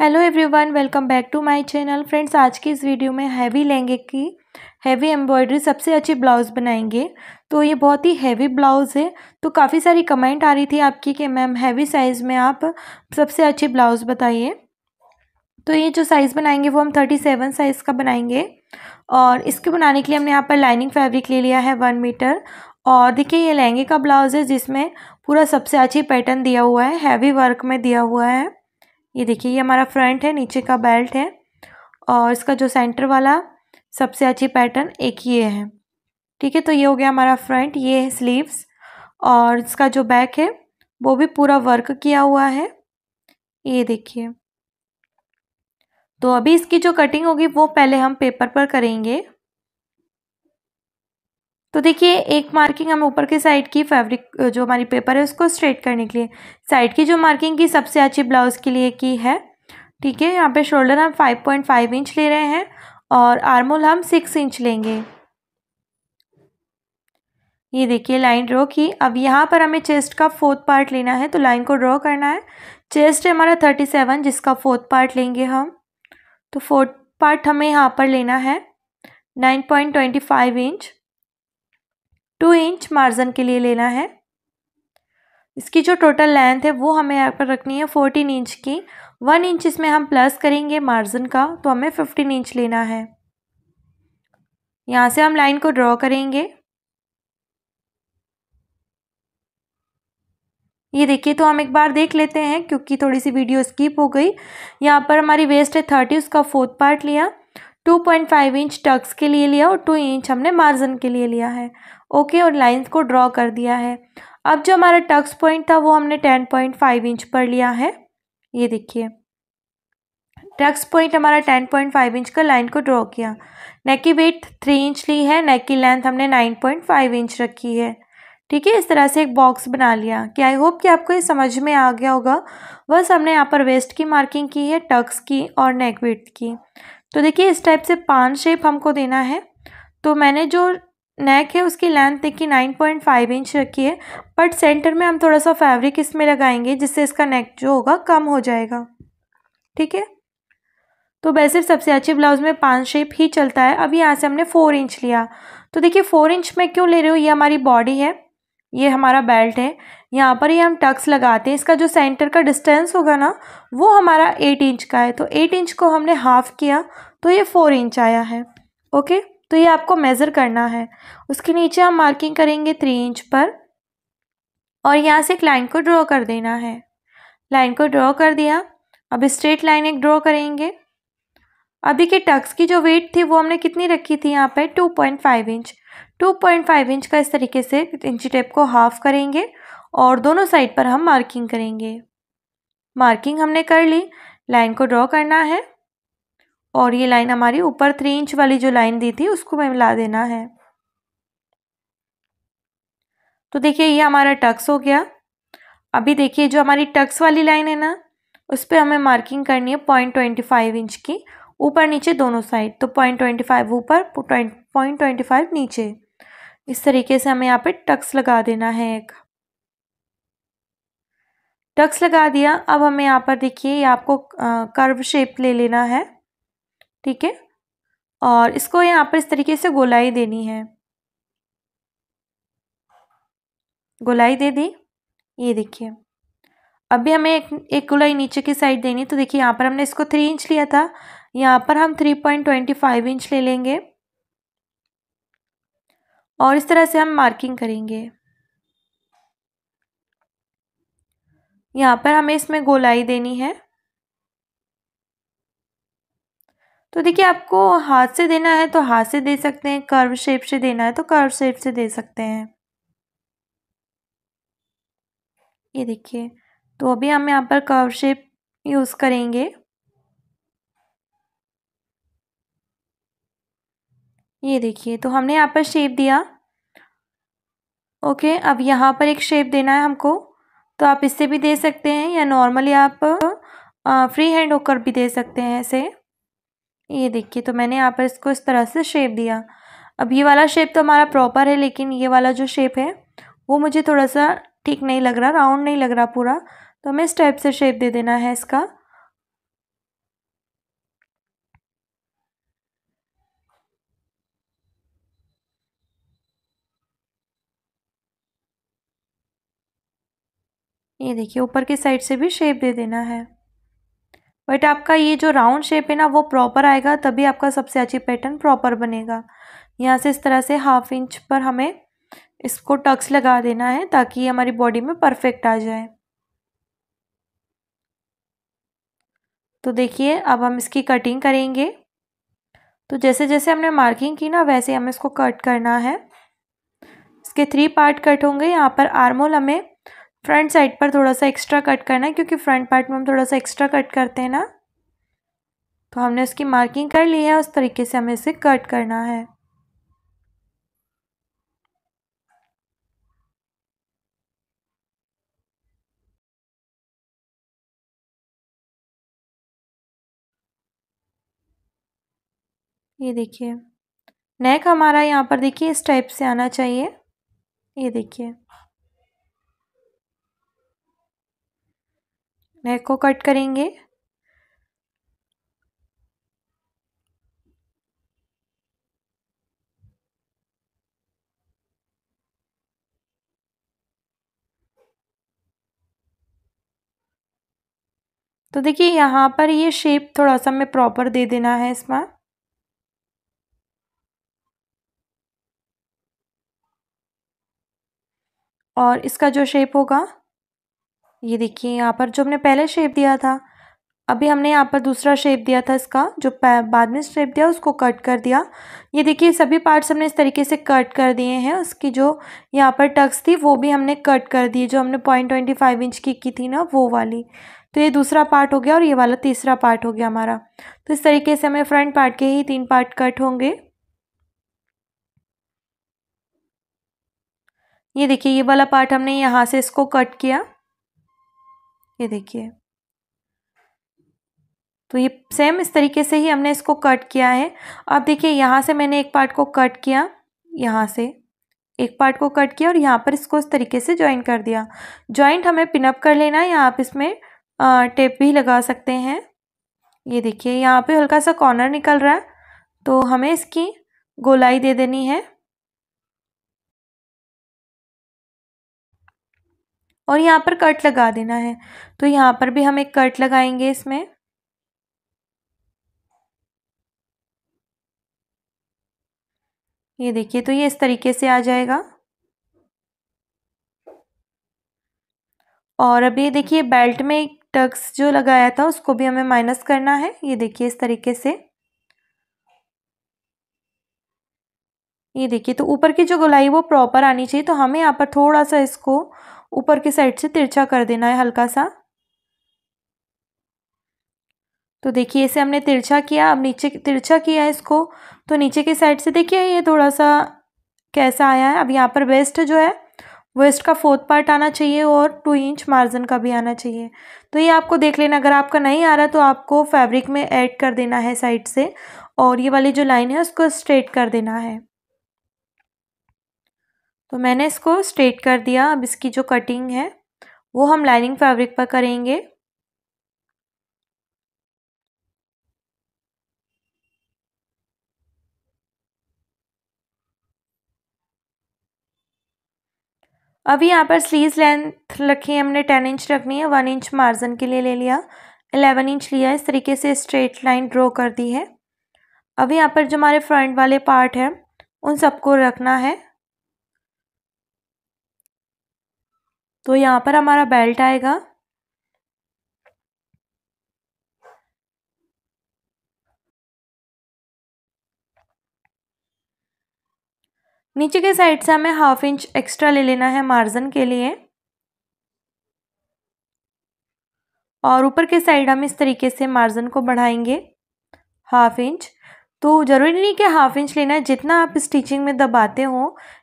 hello everyone welcome back to my channel friends आज की इस वीडियो में हैवी लहंगे की हैवी एम्ब्रॉयडरी सबसे अच्छी ब्लाउज़ बनाएंगे तो ये बहुत ही हैवी ब्लाउज़ है तो काफ़ी सारी कमेंट आ रही थी आपकी कि मैम हैवी साइज़ में आप सबसे अच्छी ब्लाउज़ बताइए तो ये जो साइज़ बनाएंगे वो हम थर्टी सेवन साइज़ का बनाएंगे और इसके बनाने के लिए हमने यहाँ पर लाइनिंग फैब्रिक ले लिया है वन मीटर और देखिए ये लहंगे का ब्लाउज़ है जिसमें पूरा सबसे अच्छी पैटर्न दिया हुआ है हैवी वर्क में दिया हुआ है ये देखिए ये हमारा फ्रंट है नीचे का बेल्ट है और इसका जो सेंटर वाला सबसे अच्छी पैटर्न एक ये है ठीक है तो ये हो गया हमारा फ्रंट ये है स्लीव्स और इसका जो बैक है वो भी पूरा वर्क किया हुआ है ये देखिए तो अभी इसकी जो कटिंग होगी वो पहले हम पेपर पर करेंगे तो देखिए एक मार्किंग हम ऊपर के साइड की फैब्रिक जो हमारी पेपर है उसको स्ट्रेट करने के लिए साइड की जो मार्किंग की सबसे अच्छी ब्लाउज़ के लिए की है ठीक है यहाँ पे शोल्डर हम 5.5 इंच ले रहे हैं और आर्मोल हम 6 इंच लेंगे ये देखिए लाइन ड्रॉ की अब यहाँ पर हमें चेस्ट का फोर्थ पार्ट लेना है तो लाइन को ड्रॉ करना है चेस्ट है हमारा थर्टी सेवन जिसका फोर्थ पार्ट लेंगे हम तो फोर्थ पार्ट हमें यहाँ पर लेना है nine point twenty five inch two inch margin के लिए लेना है इसकी जो टोटल लेंथ है वो हमें यहाँ पर रखनी है फोर्टीन इंच की वन इंच इसमें हम प्लस करेंगे मार्जिन का तो हमें फिफ्टीन इंच लेना है यहाँ से हम लाइन को ड्रॉ करेंगे ये देखिए तो हम एक बार देख लेते हैं क्योंकि थोड़ी सी वीडियो स्किप हो गई यहाँ पर हमारी वेस्ट है थर्टी उसका फोर्थ पार्ट लिया 2.5 इंच टक्स के लिए लिया और 2 इंच हमने मार्जिन के लिए लिया है ओके और लाइंस को ड्रॉ कर दिया है अब जो हमारा टक्स पॉइंट था वो हमने 10.5 इंच पर लिया है ये देखिए टक्स पॉइंट हमारा 10.5 इंच का लाइन को ड्रॉ किया नेक की वेट थ्री इंच ली है नेक की लेंथ हमने 9.5 इंच रखी है ठीक है इस तरह से एक बॉक्स बना लिया कि आई होप कि आपको ये समझ में आ गया होगा बस हमने यहाँ पर वेस्ट की मार्किंग की है टक्स की और नेक वेट की तो देखिए इस टाइप से पान शेप हमको देना है तो मैंने जो नेक है उसकी लेंथ देखिए नाइन पॉइंट फाइव इंच रखी है बट सेंटर में हम थोड़ा सा फैब्रिक इसमें लगाएंगे जिससे इसका नेक जो होगा कम हो जाएगा ठीक है तो वैसे सबसे अच्छे ब्लाउज़ में पान शेप ही चलता है अब यहाँ से हमने फोर इंच लिया तो देखिए फोर इंच में क्यों ले रही हूँ ये हमारी बॉडी है ये हमारा बेल्ट है यहाँ पर ही हम टक्स लगाते हैं इसका जो सेंटर का डिस्टेंस होगा ना वो हमारा एट इंच का है तो एट इंच को हमने हाफ़ किया तो ये फ़ोर इंच आया है ओके तो ये आपको मेज़र करना है उसके नीचे हम मार्किंग करेंगे थ्री इंच पर और यहाँ से एक लाइन को ड्रॉ कर देना है लाइन को ड्रॉ कर दिया अब स्ट्रेट लाइन एक ड्रॉ करेंगे अभी के टक्स की जो वेट थी वो हमने कितनी रखी थी यहाँ पर two point five inch two point five inch का इस तरीके से इंची टेप को हाफ़ करेंगे और दोनों साइड पर हम मार्किंग करेंगे मार्किंग हमने कर ली लाइन को ड्रॉ करना है और ये लाइन हमारी ऊपर थ्री इंच वाली जो लाइन दी थी उसको हमें मिला देना है तो देखिए ये हमारा टक्स हो गया अभी देखिए जो हमारी टक्स वाली लाइन है ना उस पर हमें मार्किंग करनी है पॉइंट ट्वेंटी फाइव इंच की ऊपर नीचे दोनों साइड तो पॉइंट ट्वेंटी फाइव ऊपर पॉइंट ट्वेंटी फाइव नीचे इस तरीके से हमें यहाँ पे टक्स लगा देना है एक टक्स लगा दिया अब हमें यहाँ पर देखिए ये आपको कर्व शेप ले लेना है ठीक है और इसको यहाँ पर इस तरीके से गोलाई देनी है गोलाई दे दी ये देखिए अभी हमें एक एक गोलाई नीचे की साइड देनी तो देखिए यहाँ पर हमने इसको थ्री इंच लिया था यहाँ पर हम three point twenty five inch ले लेंगे और इस तरह से हम मार्किंग करेंगे यहाँ पर हमें इसमें गोलाई देनी है तो देखिए आपको हाथ से देना है तो हाथ से दे सकते हैं कर्व शेप से देना है तो कर्व शेप से दे सकते हैं ये देखिए तो अभी हम यहाँ पर कर्व शेप यूज़ करेंगे ये देखिए तो हमने यहाँ पर शेप दिया ओके अब यहाँ पर एक शेप देना है हमको तो आप इससे भी दे सकते हैं या नॉर्मली आप फ्री हैंड होकर भी दे सकते हैं ऐसे ये देखिए तो मैंने यहाँ पर इसको इस तरह से शेप दिया अब ये वाला शेप तो हमारा प्रॉपर है लेकिन ये वाला जो शेप है वो मुझे थोड़ा सा ठीक नहीं लग रहा राउंड नहीं लग रहा पूरा तो हमें इस टाइप से शेप दे देना है इसका ये देखिए ऊपर की साइड से भी शेप दे देना है बट आपका ये जो राउंड शेप है ना वो प्रॉपर आएगा तभी आपका सबसे अच्छी पैटर्न प्रॉपर बनेगा यहाँ से इस तरह से हाफ इंच पर हमें इसको टक्स लगा देना है ताकि ये हमारी बॉडी में परफेक्ट आ जाए तो देखिए अब हम इसकी कटिंग करेंगे तो जैसे जैसे हमने मार्किंग की ना वैसे हमें इसको कट करना है इसके थ्री पार्ट कट होंगे यहाँ पर आर्मोल हमें फ्रंट साइड पर थोड़ा सा एक्स्ट्रा कट करना है क्योंकि फ्रंट पार्ट में हम थोड़ा सा एक्स्ट्रा कट करते हैं ना तो हमने उसकी मार्किंग कर ली है उस तरीके से हमें इसे कट करना है ये देखिए नेक हमारा यहाँ पर देखिए इस टाइप से आना चाहिए ये देखिए नेक को कट करेंगे तो देखिए यहाँ पर ये शेप थोड़ा सा हमें प्रॉपर दे देना है इसमें और इसका जो शेप होगा ये देखिए यहाँ पर जो हमने पहले शेप दिया था अभी हमने यहाँ पर दूसरा शेप दिया था इसका जो बाद में शेप दिया उसको कट कर दिया ये देखिए सभी पार्ट्स हमने इस तरीके से कट कर दिए हैं उसकी जो यहाँ पर टक्स थी वो भी हमने कट कर दी जो हमने पॉइंट ट्वेंटी फाइव इंच की की थी ना वो वाली तो ये दूसरा पार्ट हो गया और ये वाला तीसरा पार्ट हो गया हमारा तो इस तरीके से हमें फ्रंट पार्ट के ही तीन पार्ट कट होंगे ये देखिए ये वाला पार्ट हमने यहाँ से इसको कट किया ये देखिए तो ये सेम इस तरीके से ही हमने इसको कट किया है अब देखिए यहाँ से मैंने एक पार्ट को कट किया यहाँ से एक पार्ट को कट किया और यहाँ पर इसको इस तरीके से ज्वाइन कर दिया ज्वाइंट हमें पिनअप कर लेना है या आप इसमें टेप भी लगा सकते हैं ये देखिए यहाँ पे हल्का सा कॉर्नर निकल रहा है तो हमें इसकी गोलाई दे देनी है और यहाँ पर कट लगा देना है तो यहाँ पर भी हम एक कट लगाएंगे इसमें ये देखिए तो ये इस तरीके से आ जाएगा और अभी देखिए बेल्ट में एक टक्स जो लगाया था उसको भी हमें माइनस करना है ये देखिए इस तरीके से ये देखिए तो ऊपर की जो गोलाई वो प्रॉपर आनी चाहिए तो हमें यहाँ पर थोड़ा सा इसको ऊपर की साइड से तिरछा कर देना है हल्का सा तो देखिए इसे हमने तिरछा किया अब नीचे तिरछा किया है इसको तो नीचे की साइड से देखिए ये थोड़ा सा कैसा आया है अब यहाँ पर वेस्ट जो है वेस्ट का फोर्थ पार्ट आना चाहिए और टू इंच मार्जिन का भी आना चाहिए तो ये आपको देख लेना अगर आपका नहीं आ रहा तो आपको फैब्रिक में ऐड कर देना है साइड से और ये वाली जो लाइन है उसको स्ट्रेट कर देना है तो मैंने इसको स्ट्रेट कर दिया अब इसकी जो कटिंग है वो हम लाइनिंग फैब्रिक पर करेंगे अभी यहाँ पर स्लीव लेंथ रखी है हमने टेन इंच रखनी है वन इंच मार्जिन के लिए ले लिया एलेवन इंच लिया इस तरीके से स्ट्रेट लाइन ड्रॉ कर दी है अभी यहाँ पर जो हमारे फ्रंट वाले पार्ट हैं उन सबको रखना है तो यहाँ पर हमारा बेल्ट आएगा नीचे के साइड से हमें हाफ इंच एक्स्ट्रा ले लेना है मार्जिन के लिए और ऊपर के साइड हम इस तरीके से मार्जिन को बढ़ाएंगे हाफ इंच तो ज़रूरी नहीं कि हाफ इंच लेना है जितना आप स्टिचिंग में दबाते हो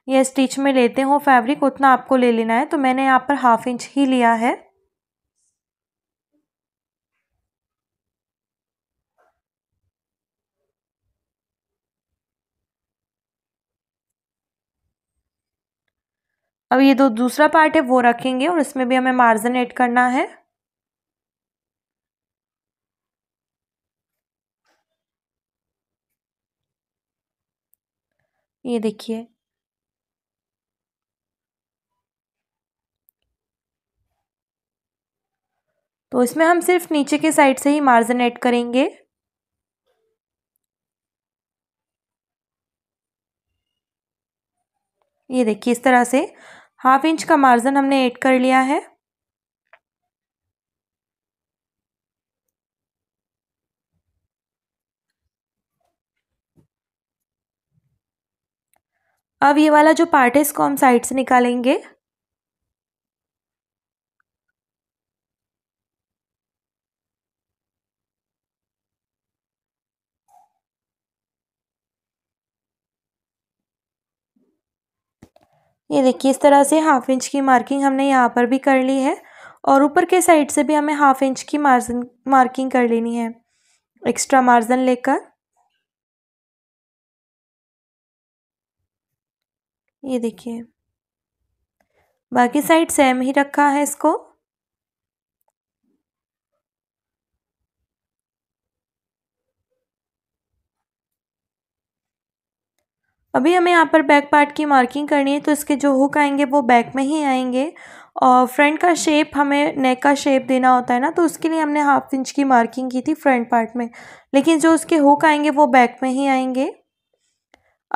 या स्टिच में लेते हो फैब्रिक उतना आपको ले लेना है तो मैंने यहाँ पर हाफ इंच ही लिया है अब ये दो दूसरा पार्ट है वो रखेंगे और इसमें भी हमें मार्जिन ऐड करना है ये देखिए तो इसमें हम सिर्फ नीचे के साइड से ही मार्जिन ऐड करेंगे ये देखिए इस तरह से हाफ इंच का मार्जिन हमने ऐड कर लिया है अब ये वाला जो पार्ट है इसको हम साइड से निकालेंगे ये देखिए इस तरह से हाफ इंच की मार्किंग हमने यहाँ पर भी कर ली है और ऊपर के साइड से भी हमें हाफ इंच की मार्जिन मार्किंग कर लेनी है एक्स्ट्रा मार्जिन लेकर ये देखिए बाकी साइड सेम ही रखा है इसको अभी हमें यहाँ पर बैक पार्ट की मार्किंग करनी है तो इसके जो हुक आएंगे वो बैक में ही आएंगे और फ्रंट का शेप हमें नेक का शेप देना होता है ना तो उसके लिए हमने हाफ इंच की मार्किंग की थी फ्रंट पार्ट में लेकिन जो उसके हुक आएंगे वो बैक में ही आएंगे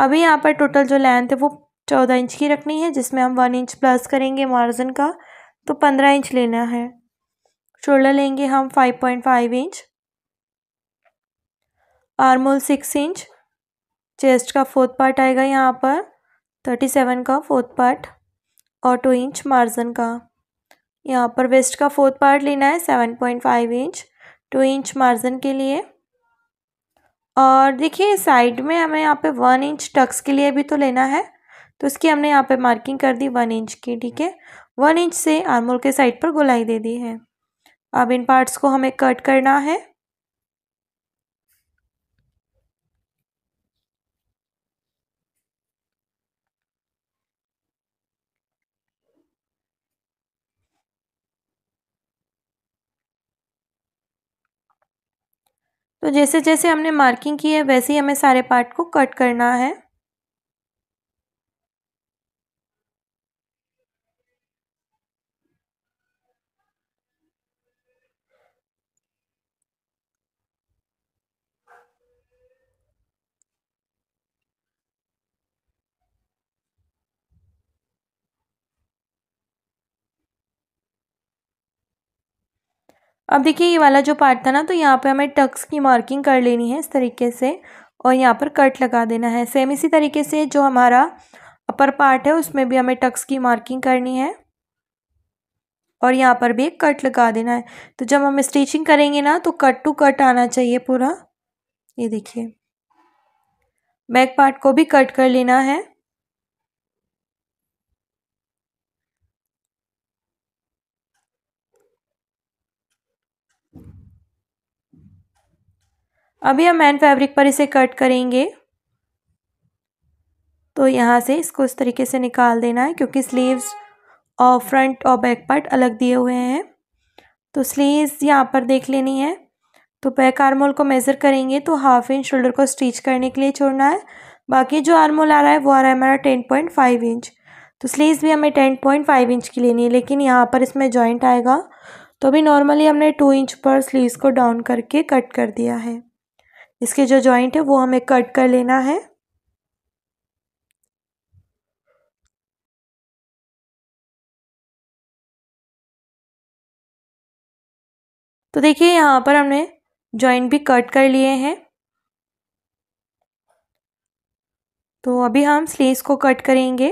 अभी यहाँ पर टोटल जो लेंथ है वो चौदह इंच की रखनी है जिसमें हम वन इंच प्लस करेंगे मार्जिन का तो पंद्रह इंच लेना है शोल्डर लेंगे हम five point five inch armhole six inch chest का फोर्थ पार्ट आएगा यहाँ पर थर्टी सेवन का फोर्थ पार्ट और टू इंच मार्जिन का यहाँ पर वेस्ट का फोर्थ पार्ट लेना है seven point five inch two inch margin के लिए और देखिए साइड में हमें यहाँ पे वन इंच टक्स के लिए भी तो लेना है तो इसकी हमने यहाँ पे मार्किंग कर दी वन इंच की ठीक है वन इंच से आर्मोल के साइड पर गोलाई दे दी है अब इन पार्ट्स को हमें कट करना है तो जैसे जैसे हमने मार्किंग की है वैसे ही हमें सारे पार्ट को कट करना है अब देखिए ये वाला जो पार्ट था ना तो यहाँ पे हमें टक्स की मार्किंग कर लेनी है इस तरीके से और यहाँ पर कट लगा देना है सेम इसी तरीके से जो हमारा अपर पार्ट है उसमें भी हमें टक्स की मार्किंग करनी है और यहाँ पर भी एक कट लगा देना है तो जब हम स्टिचिंग करेंगे ना तो कट टू कट आना चाहिए पूरा ये देखिए बैक पार्ट को भी कट कर लेना है अभी हम मैन फैब्रिक पर इसे कट करेंगे तो यहाँ से इसको इस तरीके से निकाल देना है क्योंकि स्लीव्स और फ्रंट और बैक पार्ट अलग दिए हुए हैं तो स्लीव्स यहाँ पर देख लेनी है तो बैक आर्मोल को मेज़र करेंगे तो हाफ इंच शोल्डर को स्टिच करने के लिए छोड़ना है बाकी जो आर्मोल आ रहा है वो आ रहा है हमारा टेन पॉइंट फाइव इंच तो स्लीव्स भी हमें टेन पॉइंट फाइव इंच की लेनी है लेकिन यहाँ पर इसमें जॉइंट आएगा तो अभी नॉर्मली हमने टू इंच पर स्लीव्स को डाउन करके कट कर दिया है इसके जो जॉइंट है वो हमें कट कर लेना है तो देखिए यहाँ पर हमने जॉइंट भी कट कर लिए हैं तो अभी हम स्लीव्स को कट करेंगे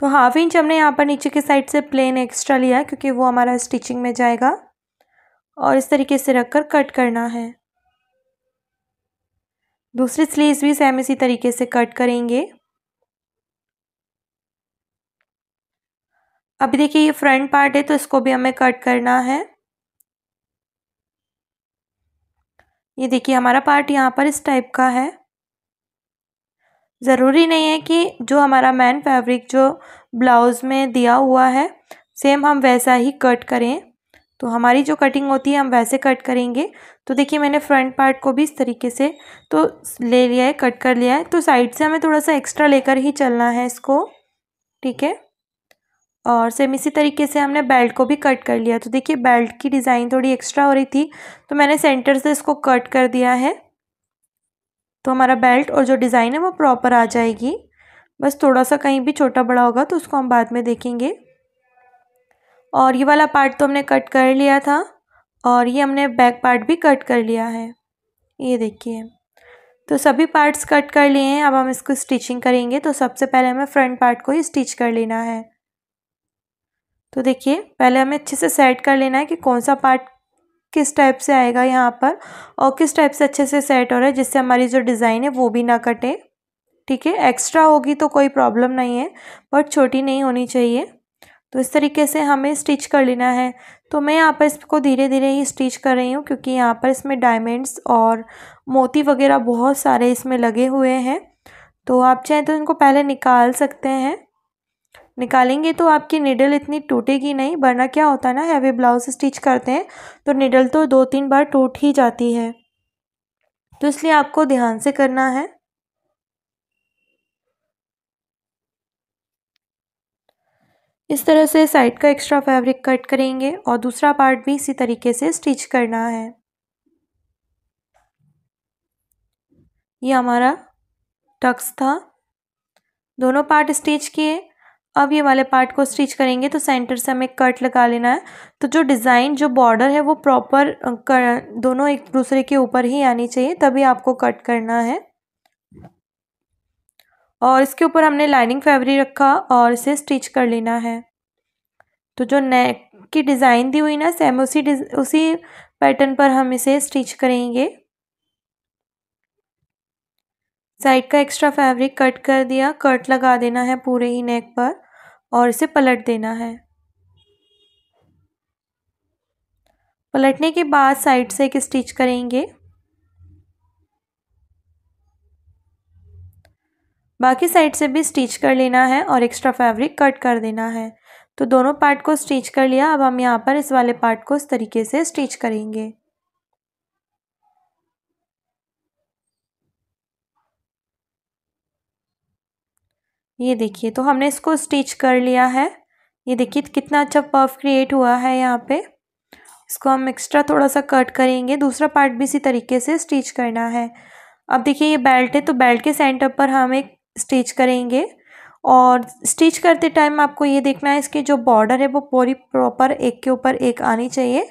तो हाफ इंच हमने यहाँ पर नीचे के साइड से प्लेन एक्स्ट्रा लिया है क्योंकि वो हमारा स्टिचिंग में जाएगा और इस तरीके से रख कर कट करना है दूसरी स्लीव्स भी सेम इसी तरीके से कट करेंगे अभी देखिए ये फ्रंट पार्ट है तो इसको भी हमें कट करना है ये देखिए हमारा पार्ट यहाँ पर इस टाइप का है ज़रूरी नहीं है कि जो हमारा मैन फैब्रिक जो ब्लाउज़ में दिया हुआ है सेम हम वैसा ही कट करें तो हमारी जो कटिंग होती है हम वैसे कट करेंगे तो देखिए मैंने फ्रंट पार्ट को भी इस तरीके से तो ले लिया है कट कर लिया है तो साइड से हमें थोड़ा सा एक्स्ट्रा लेकर ही चलना है इसको ठीक है और सेम इसी तरीके से हमने बेल्ट को भी कट कर लिया तो देखिए बेल्ट की डिज़ाइन थोड़ी एक्स्ट्रा हो रही थी तो मैंने सेंटर से इसको कट कर दिया है तो हमारा बेल्ट और जो डिज़ाइन है वो प्रॉपर आ जाएगी बस थोड़ा सा कहीं भी छोटा बड़ा होगा तो उसको हम बाद में देखेंगे और ये वाला पार्ट तो हमने कट कर लिया था और ये हमने बैक पार्ट भी कट कर लिया है ये देखिए तो सभी पार्ट्स कट कर लिए हैं अब हम इसको स्टिचिंग करेंगे तो सबसे पहले हमें फ्रंट पार्ट को ही स्टिच कर लेना है तो देखिए पहले हमें अच्छे से सेट कर लेना है कि कौन सा पार्ट किस टाइप से आएगा यहाँ पर और किस टाइप से अच्छे से सेट हो रहा है जिससे हमारी जो डिज़ाइन है वो भी ना कटे ठीक है एक्स्ट्रा होगी तो कोई प्रॉब्लम नहीं है बट छोटी नहीं होनी चाहिए तो इस तरीके से हमें स्टिच कर लेना है तो मैं यहाँ पर इसको धीरे धीरे ही स्टिच कर रही हूँ क्योंकि यहाँ पर इसमें डायमंड्स और मोती वगैरह बहुत सारे इसमें लगे हुए हैं तो आप चाहें तो इनको पहले निकाल सकते हैं निकालेंगे तो आपकी निडल इतनी टूटेगी नहीं वरना क्या होता है ना हैवी ब्लाउज स्टिच करते हैं तो निडल तो दो तीन बार टूट ही जाती है तो इसलिए आपको ध्यान से करना है इस तरह से साइड का एक्स्ट्रा फैब्रिक कट करेंगे और दूसरा पार्ट भी इसी तरीके से स्टिच करना है ये हमारा टक्स था दोनों पार्ट स्टिच किए अब ये वाले पार्ट को स्टिच करेंगे तो सेंटर से हमें कट लगा लेना है तो जो डिज़ाइन जो बॉर्डर है वो प्रॉपर दोनों एक दूसरे के ऊपर ही आनी चाहिए तभी आपको कट करना है और इसके ऊपर हमने लाइनिंग फैब्रिक रखा और इसे स्टिच कर लेना है तो जो नेक की डिज़ाइन दी हुई ना सेम उसी उसी पैटर्न पर हम इसे स्टिच करेंगे साइड का एक्स्ट्रा फैब्रिक कट कर दिया कट लगा देना है पूरे ही नेक पर और इसे पलट देना है पलटने के बाद साइड से एक स्टिच करेंगे बाकी साइड से भी स्टिच कर लेना है और एक्स्ट्रा फैब्रिक कट कर देना है तो दोनों पार्ट को स्टिच कर लिया अब हम यहाँ पर इस वाले पार्ट को इस तरीके से स्टिच करेंगे ये देखिए तो हमने इसको स्टिच कर लिया है ये देखिए कितना अच्छा पफ क्रिएट हुआ है यहाँ पे इसको हम एक्स्ट्रा थोड़ा सा कट करेंगे दूसरा पार्ट भी इसी तरीके से स्टिच करना है अब देखिए ये बेल्ट है तो बेल्ट के सेंटर पर हम एक स्टिच करेंगे और स्टिच करते टाइम आपको ये देखना है इसके जो बॉर्डर है वो पूरी प्रॉपर एक के ऊपर एक आनी चाहिए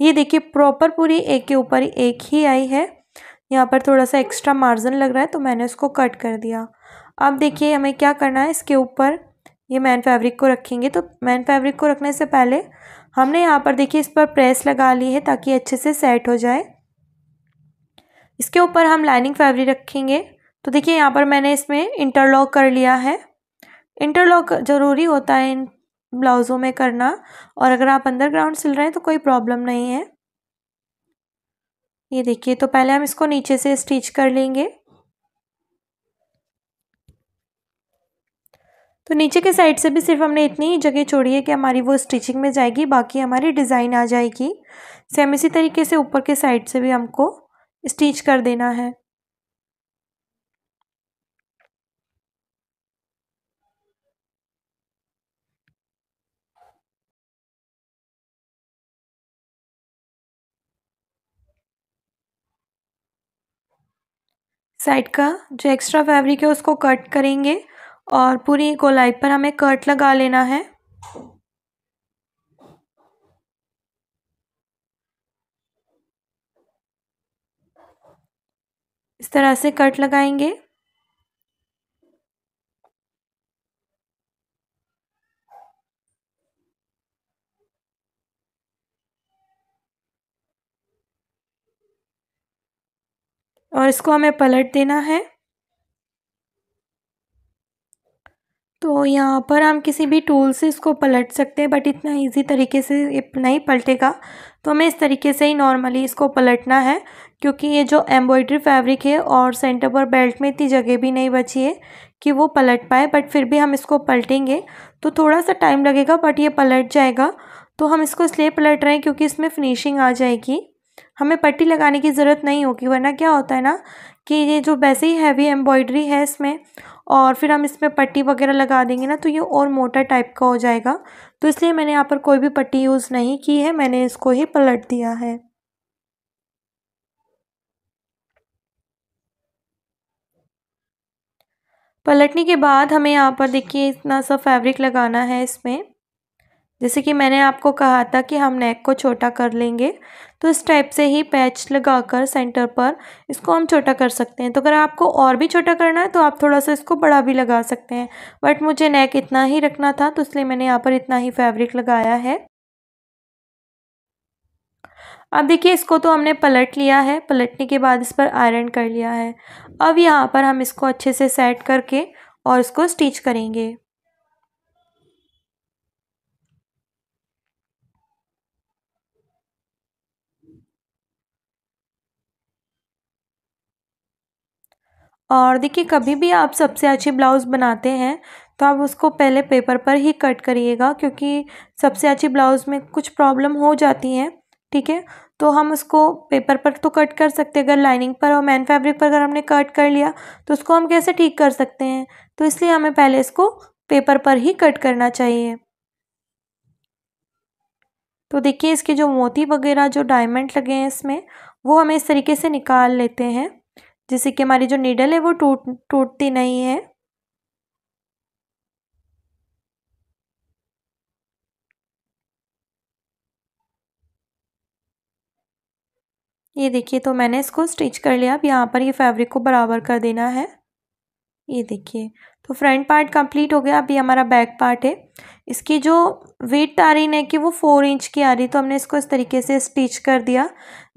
ये देखिए प्रॉपर पूरी एक के ऊपर एक ही आई है यहाँ पर थोड़ा सा एक्स्ट्रा मार्जिन लग रहा है तो मैंने उसको कट कर दिया अब देखिए हमें क्या करना है इसके ऊपर ये मैन फैब्रिक को रखेंगे तो मैन फैब्रिक को रखने से पहले हमने यहाँ पर देखिए इस पर प्रेस लगा ली है ताकि अच्छे से सेट हो जाए इसके ऊपर हम लाइनिंग फैब्रिक रखेंगे तो देखिए यहाँ पर मैंने इसमें इंटरलॉक कर लिया है इंटरलॉक ज़रूरी होता है इन ब्लाउज़ों में करना और अगर आप अंडरग्राउंड सिल रहे हैं तो कोई प्रॉब्लम नहीं है ये देखिए तो पहले हम इसको नीचे से स्टिच कर लेंगे तो नीचे के साइड से भी सिर्फ हमने इतनी ही जगह छोड़ी है कि हमारी वो स्टिचिंग में जाएगी बाकी हमारी डिज़ाइन आ जाएगी सेम इसी तरीके से ऊपर के साइड से भी हमको स्टिच कर देना है साइड का जो एक्स्ट्रा फैब्रिक है उसको कट करेंगे और पूरी गोलाई पर हमें कट लगा लेना है इस तरह से कट लगाएंगे और इसको हमें पलट देना है तो यहाँ पर हम किसी भी टूल से इसको पलट सकते हैं बट इतना इजी तरीके से नहीं पलटेगा तो हमें इस तरीके से ही नॉर्मली इसको पलटना है क्योंकि ये जो एम्ब्रॉयड्री फैब्रिक है और सेंटर पर बेल्ट में इतनी जगह भी नहीं बची है कि वो पलट पाए बट फिर भी हम इसको पलटेंगे तो थोड़ा सा टाइम लगेगा बट ये पलट जाएगा तो हम इसको इसलिए पलट रहे हैं क्योंकि इसमें फिनिशिंग आ जाएगी हमें पट्टी लगाने की ज़रूरत नहीं होगी वरना क्या होता है ना कि ये जो वैसे ही हैवी एम्ब्रॉयडरी है इसमें और फिर हम इसमें पट्टी वगैरह लगा देंगे ना तो ये और मोटा टाइप का हो जाएगा तो इसलिए मैंने यहाँ पर कोई भी पट्टी यूज़ नहीं की है मैंने इसको ही पलट दिया है पलटने के बाद हमें यहाँ पर देखिए इतना सा फैब्रिक लगाना है इसमें जैसे कि मैंने आपको कहा था कि हम नेक को छोटा कर लेंगे तो इस टाइप से ही पैच लगाकर सेंटर पर इसको हम छोटा कर सकते हैं तो अगर आपको और भी छोटा करना है तो आप थोड़ा सा इसको बड़ा भी लगा सकते हैं बट मुझे नेक इतना ही रखना था तो इसलिए मैंने यहाँ पर इतना ही फैब्रिक लगाया है अब देखिए इसको तो हमने पलट लिया है पलटने के बाद इस पर आयरन कर लिया है अब यहाँ पर हम इसको अच्छे से सेट करके और इसको स्टिच करेंगे और देखिए कभी भी आप सबसे अच्छे ब्लाउज़ बनाते हैं तो आप उसको पहले पेपर पर ही कट करिएगा क्योंकि सबसे अच्छी ब्लाउज़ में कुछ प्रॉब्लम हो जाती हैं ठीक है तो हम उसको पेपर पर तो कट कर सकते हैं अगर लाइनिंग पर और मैन फैब्रिक पर अगर हमने कट कर लिया तो उसको हम कैसे ठीक कर सकते हैं तो इसलिए हमें पहले इसको पेपर पर ही कट करना चाहिए तो देखिए इसके जो मोती वगैरह जो डायमंड लगे हैं इसमें वो हमें इस तरीके से निकाल लेते हैं जिससे कि हमारी जो नीडल है वो टूट टूटती नहीं है ये देखिए तो मैंने इसको स्टिच कर लिया अब यहाँ पर ये फैब्रिक को बराबर कर देना है ये देखिए तो फ्रंट पार्ट कंप्लीट हो गया अभी हमारा बैक पार्ट है इसकी जो वेट आ रही नेक की वो फोर इंच की आ रही तो हमने इसको इस तरीके से स्टिच कर दिया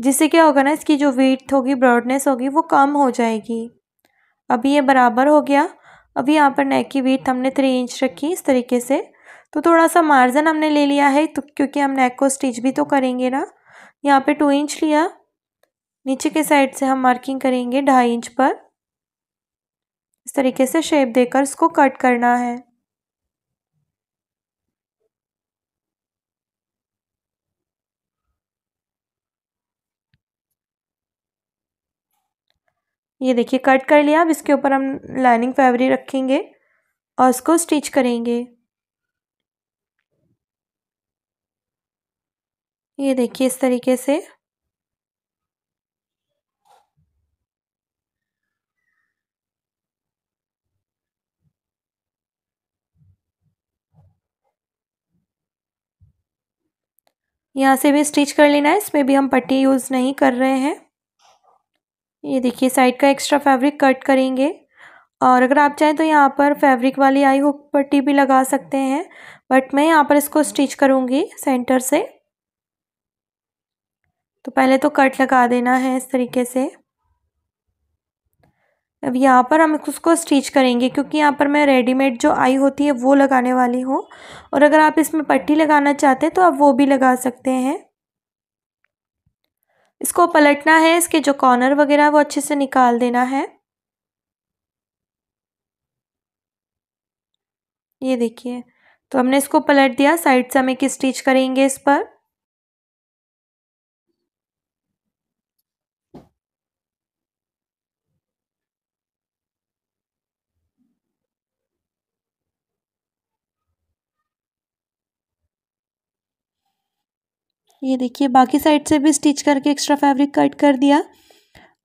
जिससे क्या होगा ना इसकी जो वेट होगी ब्रॉडनेस होगी वो कम हो जाएगी अभी ये बराबर हो गया अभी यहाँ पर नेक की वेट हमने थ्री इंच रखी इस तरीके से तो थोड़ा सा मार्जिन हमने ले लिया है तो क्योंकि हम नेक को स्टिच भी तो करेंगे ना यहाँ पे टू इंच लिया नीचे के साइड से हम मार्किंग करेंगे ढाई इंच पर इस तरीके से शेप देकर इसको कट करना है ये देखिए कट कर लिया अब इसके ऊपर हम लाइनिंग फैब्रिक रखेंगे और इसको स्टिच करेंगे ये देखिए इस तरीके से यहाँ से भी स्टिच कर लेना है इसमें भी हम पट्टी यूज़ नहीं कर रहे हैं ये देखिए साइड का एक्स्ट्रा फैब्रिक कट करेंगे और अगर आप चाहें तो यहाँ पर फैब्रिक वाली आई हुक पट्टी भी लगा सकते हैं बट मैं यहाँ पर इसको स्टिच करूँगी सेंटर से तो पहले तो कट लगा देना है इस तरीके से अब यहाँ पर हम उसको स्टिच करेंगे क्योंकि यहाँ पर मैं रेडीमेड जो आई होती है वो लगाने वाली हूँ और अगर आप इसमें पट्टी लगाना चाहते हैं तो आप वो भी लगा सकते हैं इसको पलटना है इसके जो कॉर्नर वगैरह वो अच्छे से निकाल देना है ये देखिए तो हमने इसको पलट दिया साइड से हम एक स्टिच करेंगे इस पर ये देखिए बाकी साइड से भी स्टिच करके एक्स्ट्रा फैब्रिक कट कर दिया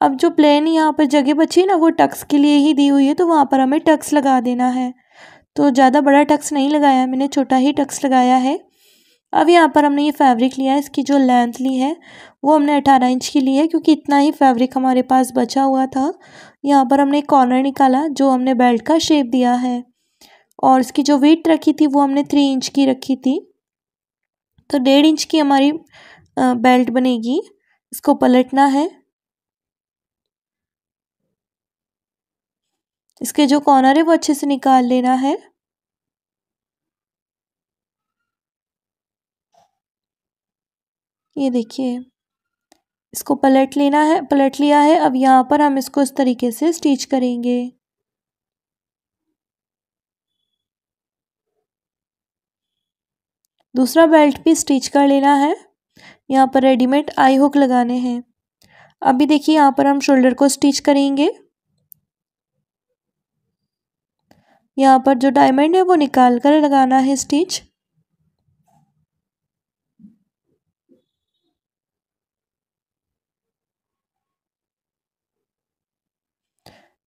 अब जो प्लेन यहाँ पर जगह बची ना वो टक्स के लिए ही दी हुई है तो वहाँ पर हमें टक्स लगा देना है तो ज़्यादा बड़ा टक्स नहीं लगाया मैंने छोटा ही टक्स लगाया है अब यहाँ पर हमने ये फैब्रिक लिया है इसकी जो लेंथ ली है वो हमने अठारह इंच की ली है क्योंकि इतना ही फैब्रिक हमारे पास बचा हुआ था यहाँ पर हमने एक कॉर्नर निकाला जो हमने बेल्ट का शेप दिया है और इसकी जो वेट रखी थी वो हमने थ्री इंच की रखी थी तो डेढ़ इंच की हमारी बेल्ट बनेगी इसको पलटना है इसके जो कॉर्नर है वो अच्छे से निकाल लेना है ये देखिए इसको पलट लेना है पलट लिया है अब यहाँ पर हम इसको इस तरीके से स्टिच करेंगे दूसरा बेल्ट भी स्टिच कर लेना है यहाँ पर रेडीमेड आई हुक लगाने हैं अभी देखिए यहाँ पर हम शोल्डर को स्टिच करेंगे यहाँ पर जो डायमंड है वो निकाल कर लगाना है स्टिच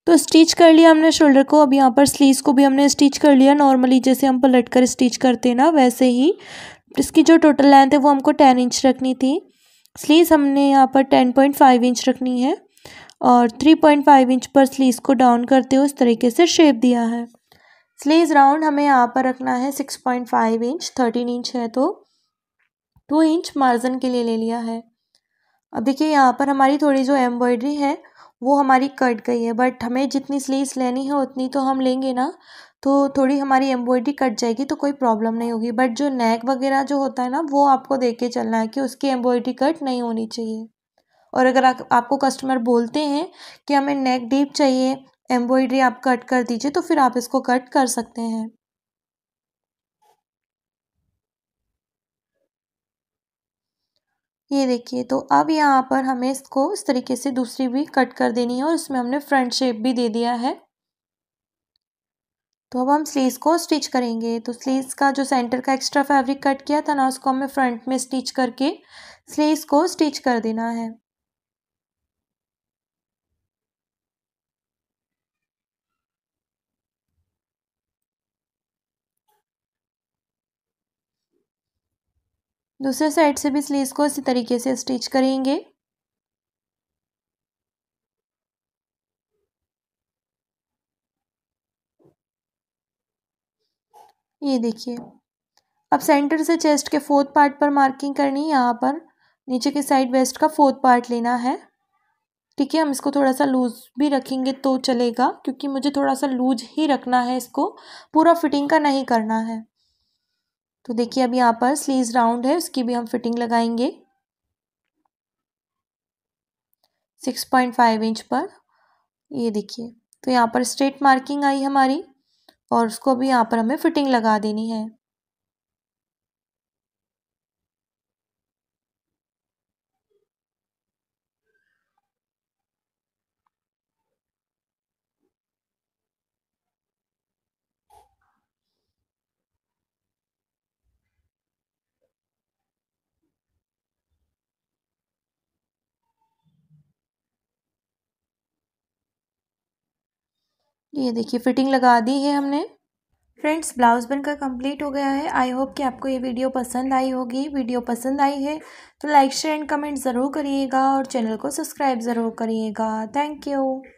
तो स्टिच कर लिया हमने शोल्डर को अब यहाँ पर स्लीव्स को भी हमने स्टिच कर लिया नॉर्मली जैसे हम पलट कर स्टिच करते हैं ना वैसे ही इसकी जो टोटल लेंथ है वो हमको टेन इंच रखनी थी स्लीव्स हमने यहाँ पर टेन पॉइंट फाइव इंच रखनी है और थ्री पॉइंट फाइव इंच पर स्लीव्स को डाउन करते हुए इस तरीके से शेप दिया है स्लीव्स राउंड हमें यहाँ पर रखना है six point five inch thirteen inch है तो टू इंच मार्जिन के लिए ले लिया है अब देखिए यहाँ पर हमारी थोड़ी जो एम्ब्रॉयडरी है वो हमारी कट गई है बट हमें जितनी स्लीव्स लेनी है उतनी तो हम लेंगे ना तो थोड़ी हमारी एम्ब्रॉयडरी कट जाएगी तो कोई प्रॉब्लम नहीं होगी बट जो नेक वगैरह जो होता है ना वो आपको देख के चलना है कि उसकी एम्ब्रॉयडरी कट नहीं होनी चाहिए और अगर आप आपको कस्टमर बोलते हैं कि हमें नेक डीप चाहिए एम्ब्रॉयडरी आप कट कर दीजिए तो फिर आप इसको कट कर सकते हैं ये देखिए तो अब यहाँ पर हमें इसको इस तरीके से दूसरी भी कट कर देनी है और इसमें हमने फ्रंट शेप भी दे दिया है तो अब हम स्लीव्स को स्टिच करेंगे तो स्लीव्स का जो सेंटर का एक्स्ट्रा फैब्रिक कट किया था ना उसको हमें फ्रंट में स्टिच करके स्लीव्स को स्टिच कर देना है दूसरे साइड से भी स्लीव को इसी तरीके से स्टिच करेंगे ये देखिए अब सेंटर से चेस्ट के फोर्थ पार्ट पर मार्किंग करनी है यहाँ पर नीचे के साइड वेस्ट का फोर्थ पार्ट लेना है ठीक है हम इसको थोड़ा सा लूज भी रखेंगे तो चलेगा क्योंकि मुझे थोड़ा सा लूज ही रखना है इसको पूरा फिटिंग का नहीं करना है तो देखिए अब यहाँ पर स्लीव राउंड है उसकी भी हम फिटिंग लगाएंगे सिक्स पॉइंट फाइव इंच पर ये देखिए तो यहाँ पर स्ट्रेट मार्किंग आई हमारी और उसको भी यहाँ पर हमें फिटिंग लगा देनी है ये देखिए फिटिंग लगा दी है हमने फ्रेंड्स ब्लाउज़ बनकर कंप्लीट हो गया है आई होप कि आपको ये वीडियो पसंद आई होगी वीडियो पसंद आई है तो लाइक शेयर एंड कमेंट ज़रूर करिएगा और चैनल को सब्सक्राइब ज़रूर करिएगा थैंक यू